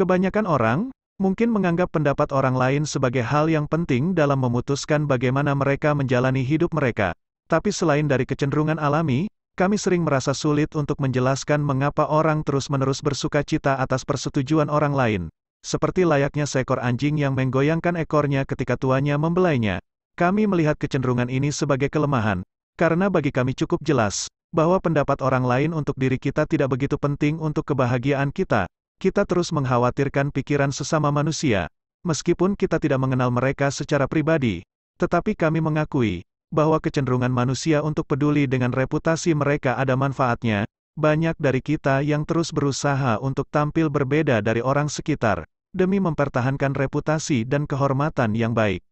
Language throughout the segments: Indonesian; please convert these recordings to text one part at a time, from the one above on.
Kebanyakan orang, mungkin menganggap pendapat orang lain sebagai hal yang penting dalam memutuskan bagaimana mereka menjalani hidup mereka. Tapi selain dari kecenderungan alami, kami sering merasa sulit untuk menjelaskan mengapa orang terus-menerus bersuka cita atas persetujuan orang lain. Seperti layaknya seekor anjing yang menggoyangkan ekornya ketika tuanya membelainya. Kami melihat kecenderungan ini sebagai kelemahan, karena bagi kami cukup jelas bahwa pendapat orang lain untuk diri kita tidak begitu penting untuk kebahagiaan kita, kita terus mengkhawatirkan pikiran sesama manusia. Meskipun kita tidak mengenal mereka secara pribadi, tetapi kami mengakui bahwa kecenderungan manusia untuk peduli dengan reputasi mereka ada manfaatnya. Banyak dari kita yang terus berusaha untuk tampil berbeda dari orang sekitar demi mempertahankan reputasi dan kehormatan yang baik.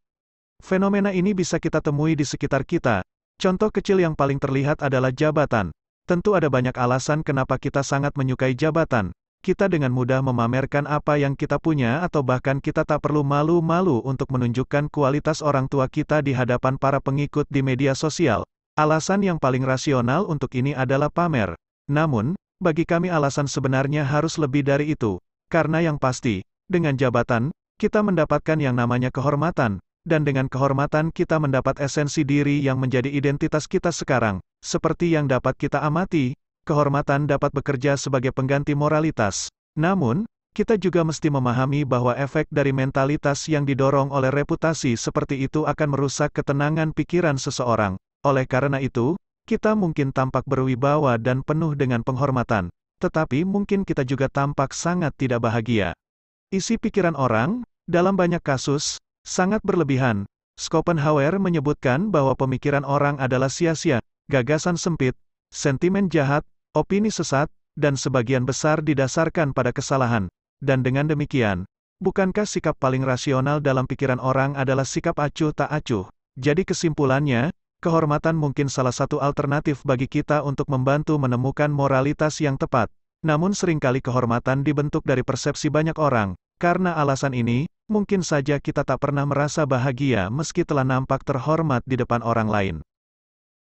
Fenomena ini bisa kita temui di sekitar kita. Contoh kecil yang paling terlihat adalah jabatan. Tentu ada banyak alasan kenapa kita sangat menyukai jabatan, kita dengan mudah memamerkan apa yang kita punya atau bahkan kita tak perlu malu-malu untuk menunjukkan kualitas orang tua kita di hadapan para pengikut di media sosial. Alasan yang paling rasional untuk ini adalah pamer. Namun, bagi kami alasan sebenarnya harus lebih dari itu. Karena yang pasti, dengan jabatan, kita mendapatkan yang namanya kehormatan, dan dengan kehormatan kita mendapat esensi diri yang menjadi identitas kita sekarang, seperti yang dapat kita amati, kehormatan dapat bekerja sebagai pengganti moralitas. Namun, kita juga mesti memahami bahwa efek dari mentalitas yang didorong oleh reputasi seperti itu akan merusak ketenangan pikiran seseorang. Oleh karena itu, kita mungkin tampak berwibawa dan penuh dengan penghormatan, tetapi mungkin kita juga tampak sangat tidak bahagia. Isi pikiran orang, dalam banyak kasus, sangat berlebihan. Schopenhauer menyebutkan bahwa pemikiran orang adalah sia-sia, gagasan sempit, sentimen jahat, opini sesat, dan sebagian besar didasarkan pada kesalahan, dan dengan demikian, bukankah sikap paling rasional dalam pikiran orang adalah sikap acuh tak acuh? Jadi kesimpulannya, kehormatan mungkin salah satu alternatif bagi kita untuk membantu menemukan moralitas yang tepat, namun seringkali kehormatan dibentuk dari persepsi banyak orang, karena alasan ini, mungkin saja kita tak pernah merasa bahagia meski telah nampak terhormat di depan orang lain.